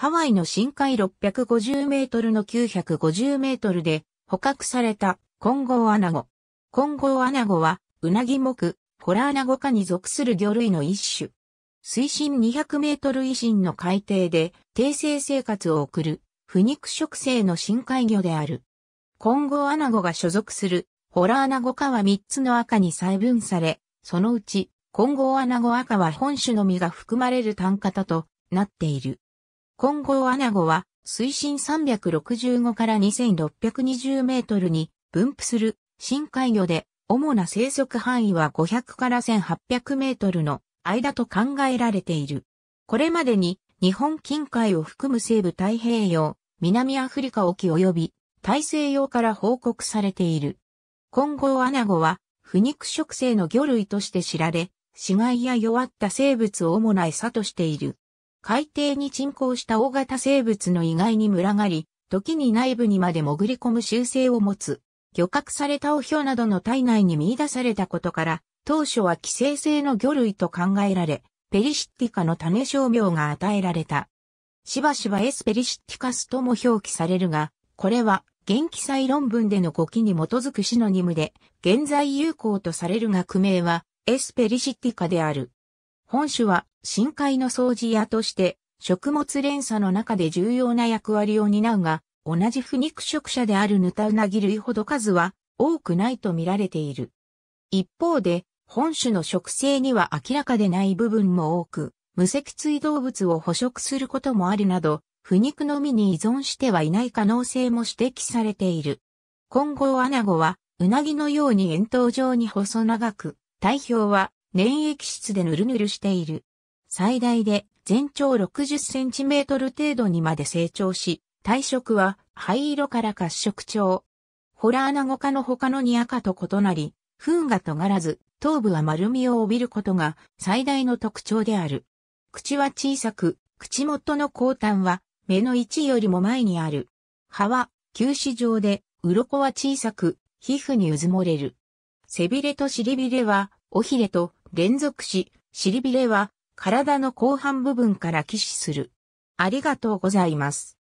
ハワイの深海650メートルの950メートルで捕獲された混合アナゴ。混合アナゴは、ウナギ目、ホラアナゴ科に属する魚類の一種。水深200メートル以深の海底で、定性生活を送る、不肉食性の深海魚である。混合アナゴが所属する、ホラアナゴ科は3つの赤に細分され、そのうち、混合アナゴ赤は本種のみが含まれる単型となっている。後アナゴは水深365から2620メートルに分布する深海魚で主な生息範囲は500から1800メートルの間と考えられている。これまでに日本近海を含む西部太平洋、南アフリカ沖及び大西洋から報告されている。今後アナゴは不肉食性の魚類として知られ、死骸や弱った生物を主な餌としている。海底に沈降した大型生物の意外に群がり、時に内部にまで潜り込む習性を持つ。漁獲されたオヒョなどの体内に見出されたことから、当初は寄生性の魚類と考えられ、ペリシッティカの種商名が与えられた。しばしばエスペリシッティカスとも表記されるが、これは、元気祭論文での語記に基づくシノニムで、現在有効とされる学名は、エスペリシッティカである。本種は深海の掃除屋として食物連鎖の中で重要な役割を担うが、同じ不肉食者であるヌタウナギ類ほど数は多くないと見られている。一方で、本種の食生には明らかでない部分も多く、無脊椎動物を捕食することもあるなど、不肉のみに依存してはいない可能性も指摘されている。今後アナゴは、ウナギのように円筒状に細長く、体表は粘液質でヌルヌルしている。最大で全長60センチメートル程度にまで成長し、体色は灰色から褐色調。ホラアナゴ科の他のニアカと異なり、糞が尖らず、頭部は丸みを帯びることが最大の特徴である。口は小さく、口元の後端は目の位置よりも前にある。歯は球歯状で、鱗は小さく、皮膚に渦漏もれる。背びれと尻びれは、尾ひれと連続し、尻びれは体の後半部分から起死する。ありがとうございます。